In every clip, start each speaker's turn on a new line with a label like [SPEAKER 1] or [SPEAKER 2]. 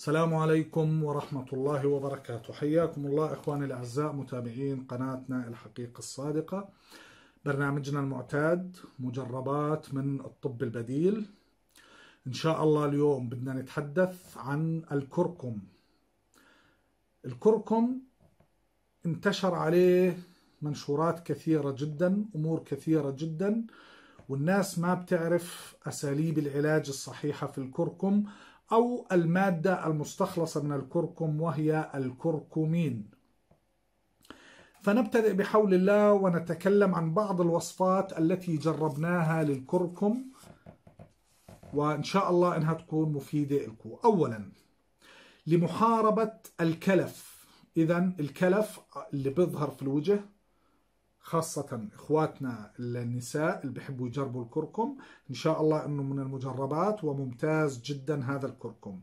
[SPEAKER 1] السلام عليكم ورحمة الله وبركاته حياكم الله إخواني الأعزاء متابعين قناتنا الحقيقة الصادقة برنامجنا المعتاد مجربات من الطب البديل إن شاء الله اليوم بدنا نتحدث عن الكركم الكركم انتشر عليه منشورات كثيرة جدا أمور كثيرة جدا والناس ما بتعرف أساليب العلاج الصحيحة في الكركم أو المادة المستخلصة من الكركم وهي الكركمين فنبتدئ بحول الله ونتكلم عن بعض الوصفات التي جربناها للكركم وإن شاء الله أنها تكون مفيدة لكم أولا لمحاربة الكلف إذا الكلف اللي بيظهر في الوجه خاصة إخواتنا النساء اللي بيحبوا يجربوا الكركم إن شاء الله أنه من المجربات وممتاز جدا هذا الكركم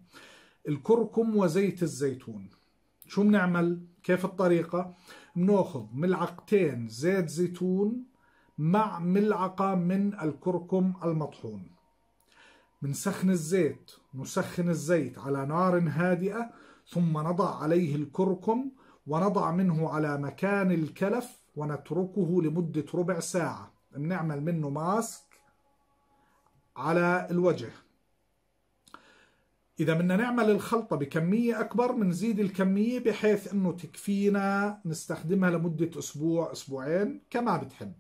[SPEAKER 1] الكركم وزيت الزيتون شو بنعمل؟ كيف الطريقة؟ بناخذ ملعقتين زيت زيتون مع ملعقة من الكركم المطحون بنسخن الزيت نسخن الزيت على نار هادئة ثم نضع عليه الكركم ونضع منه على مكان الكلف ونتركه لمدة ربع ساعة بنعمل منه ماسك على الوجه إذا بدنا نعمل الخلطة بكمية أكبر بنزيد الكمية بحيث أنه تكفينا نستخدمها لمدة أسبوع أسبوعين كما بتحب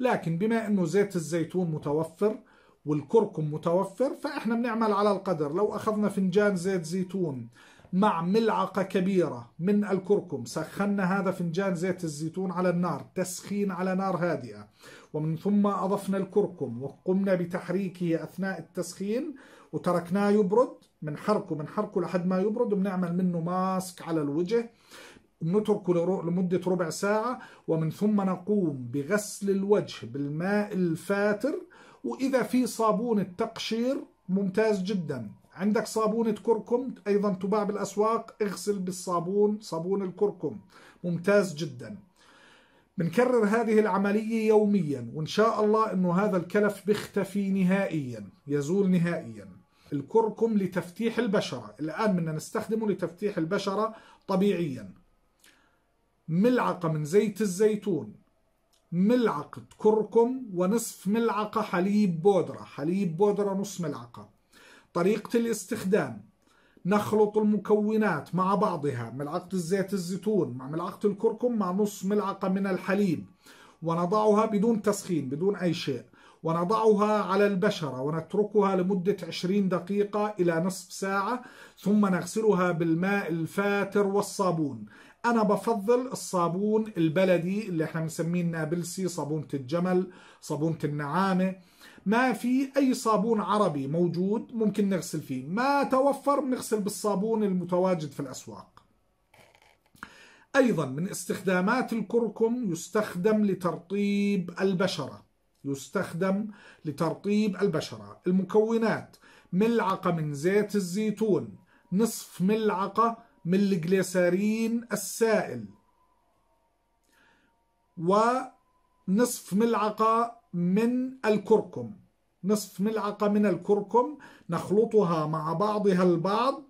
[SPEAKER 1] لكن بما أنه زيت الزيتون متوفر والكركم متوفر فإحنا بنعمل على القدر لو أخذنا فنجان زيت زيتون مع ملعقة كبيرة من الكركم سخنا هذا فنجان زيت الزيتون على النار تسخين على نار هادئة ومن ثم أضفنا الكركم وقمنا بتحريكه أثناء التسخين وتركناه يبرد بنحركه بنحركه لحد ما يبرد وبنعمل منه ماسك على الوجه نتركه لمدة ربع ساعة ومن ثم نقوم بغسل الوجه بالماء الفاتر وإذا في صابون التقشير ممتاز جداً عندك صابونة كركم أيضا تباع بالأسواق اغسل بالصابون صابون الكركم ممتاز جدا بنكرر هذه العملية يوميا وإن شاء الله أنه هذا الكلف بيختفي نهائيا يزول نهائيا الكركم لتفتيح البشرة الآن بدنا نستخدمه لتفتيح البشرة طبيعيا ملعقة من زيت الزيتون ملعقة كركم ونصف ملعقة حليب بودرة حليب بودرة نص ملعقة طريقة الاستخدام نخلط المكونات مع بعضها ملعقة زيت الزيتون مع ملعقة الكركم مع نص ملعقة من الحليب ونضعها بدون تسخين بدون أي شيء ونضعها على البشرة ونتركها لمدة 20 دقيقة إلى نصف ساعة ثم نغسلها بالماء الفاتر والصابون انا بفضل الصابون البلدي اللي احنا بنسميه النابلسي صابونة الجمل صابونة النعامة ما في اي صابون عربي موجود ممكن نغسل فيه ما توفر بنغسل بالصابون المتواجد في الاسواق ايضا من استخدامات الكركم يستخدم لترطيب البشرة يستخدم لترطيب البشرة المكونات ملعقة من زيت الزيتون نصف ملعقة من الجليسرين السائل ونصف ملعقة من الكركم نصف ملعقة من الكركم نخلطها مع بعضها البعض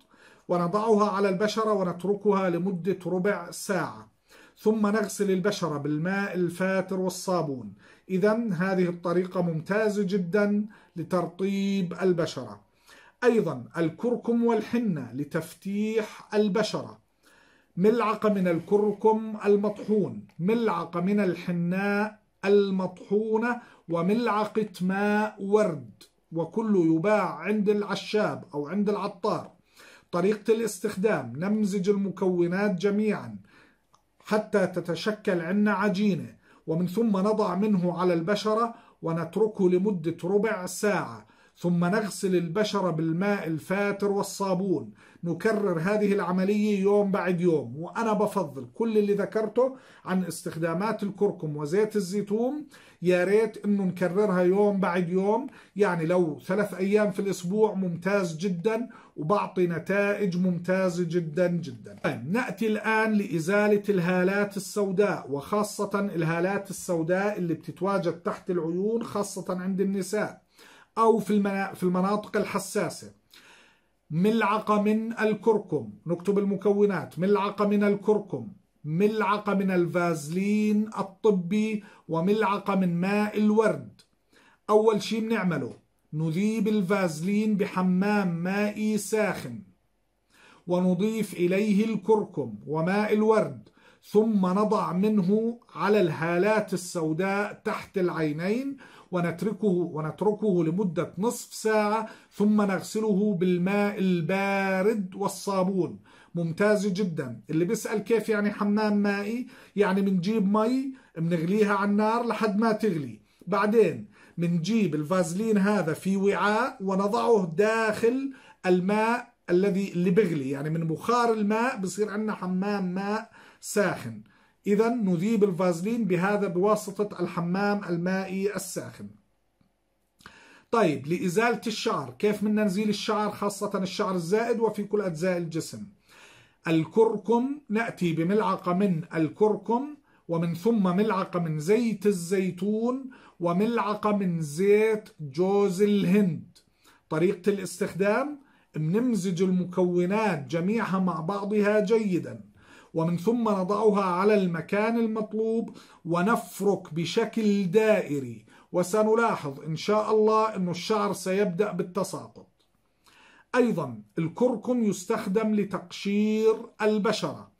[SPEAKER 1] ونضعها على البشرة ونتركها لمدة ربع ساعة ثم نغسل البشرة بالماء الفاتر والصابون إذا هذه الطريقة ممتازة جدا لترطيب البشرة أيضا الكركم والحنة لتفتيح البشرة ملعقة من الكركم المطحون ملعقة من الحناء المطحونة وملعقة ماء ورد وكله يباع عند العشاب أو عند العطار طريقة الاستخدام نمزج المكونات جميعا حتى تتشكل عنا عجينة ومن ثم نضع منه على البشرة ونتركه لمدة ربع ساعة ثم نغسل البشرة بالماء الفاتر والصابون نكرر هذه العملية يوم بعد يوم وأنا بفضل كل اللي ذكرته عن استخدامات الكركم وزيت الزيتون يا ريت انه نكررها يوم بعد يوم يعني لو ثلاث ايام في الاسبوع ممتاز جدا وبعطي نتائج ممتازة جدا جدا طيب نأتي الآن لإزالة الهالات السوداء وخاصة الهالات السوداء اللي بتتواجد تحت العيون خاصة عند النساء أو في في المناطق الحساسة ملعقة من الكركم نكتب المكونات ملعقة من الكركم ملعقة من الفازلين الطبي وملعقة من ماء الورد أول شيء بنعمله نذيب الفازلين بحمام مائي ساخن ونضيف إليه الكركم وماء الورد ثم نضع منه على الهالات السوداء تحت العينين ونتركه ونتركه لمدة نصف ساعة ثم نغسله بالماء البارد والصابون ممتاز جدا اللي بيسأل كيف يعني حمام مائي يعني بنجيب مي بنغليها على النار لحد ما تغلي بعدين بنجيب الفازلين هذا في وعاء ونضعه داخل الماء الذي اللي بغلي يعني من بخار الماء بصير عندنا حمام ماء ساخن إذا نذيب الفازلين بهذا بواسطة الحمام المائي الساخن طيب لإزالة الشعر كيف بدنا نزيل الشعر خاصة الشعر الزائد وفي كل أجزاء الجسم الكركم نأتي بملعقة من الكركم ومن ثم ملعقة من زيت الزيتون وملعقة من زيت جوز الهند طريقة الاستخدام نمزج المكونات جميعها مع بعضها جيدا ومن ثم نضعها على المكان المطلوب ونفرك بشكل دائري وسنلاحظ إن شاء الله أن الشعر سيبدأ بالتساقط أيضا الكركم يستخدم لتقشير البشرة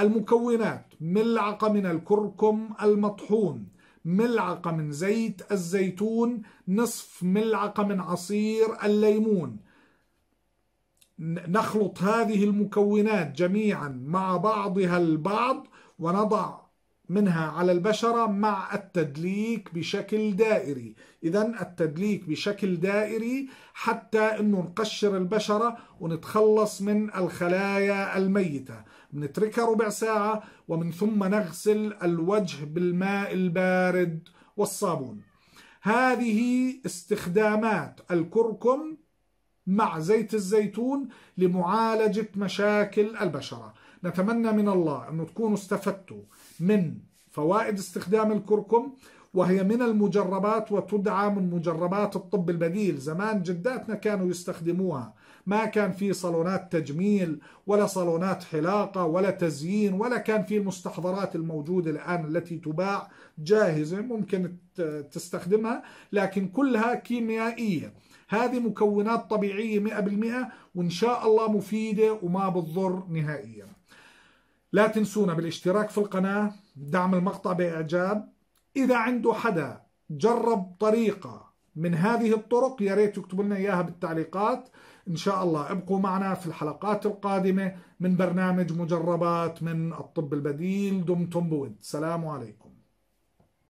[SPEAKER 1] المكونات ملعقة من الكركم المطحون ملعقة من زيت الزيتون نصف ملعقة من عصير الليمون نخلط هذه المكونات جميعا مع بعضها البعض ونضع منها على البشرة مع التدليك بشكل دائري إذا التدليك بشكل دائري حتى أنه نقشر البشرة ونتخلص من الخلايا الميتة بنتركها ربع ساعة ومن ثم نغسل الوجه بالماء البارد والصابون هذه استخدامات الكركم مع زيت الزيتون لمعالجة مشاكل البشرة نتمنى من الله أن تكونوا استفدتوا من فوائد استخدام الكركم وهي من المجربات وتدعى من مجربات الطب البديل زمان جداتنا كانوا يستخدموها ما كان في صالونات تجميل ولا صالونات حلاقة ولا تزيين ولا كان في المستحضرات الموجودة الآن التي تباع جاهزة ممكن تستخدمها لكن كلها كيميائية هذه مكونات طبيعية 100% وإن شاء الله مفيدة وما بتضر نهائيا لا تنسونا بالاشتراك في القناة دعم المقطع بإعجاب إذا عنده حدا جرب طريقة من هذه الطرق يا ريت تكتبوا لنا إياها بالتعليقات إن شاء الله ابقوا معنا في الحلقات القادمة من برنامج مجربات من الطب البديل دمتم بود سلام عليكم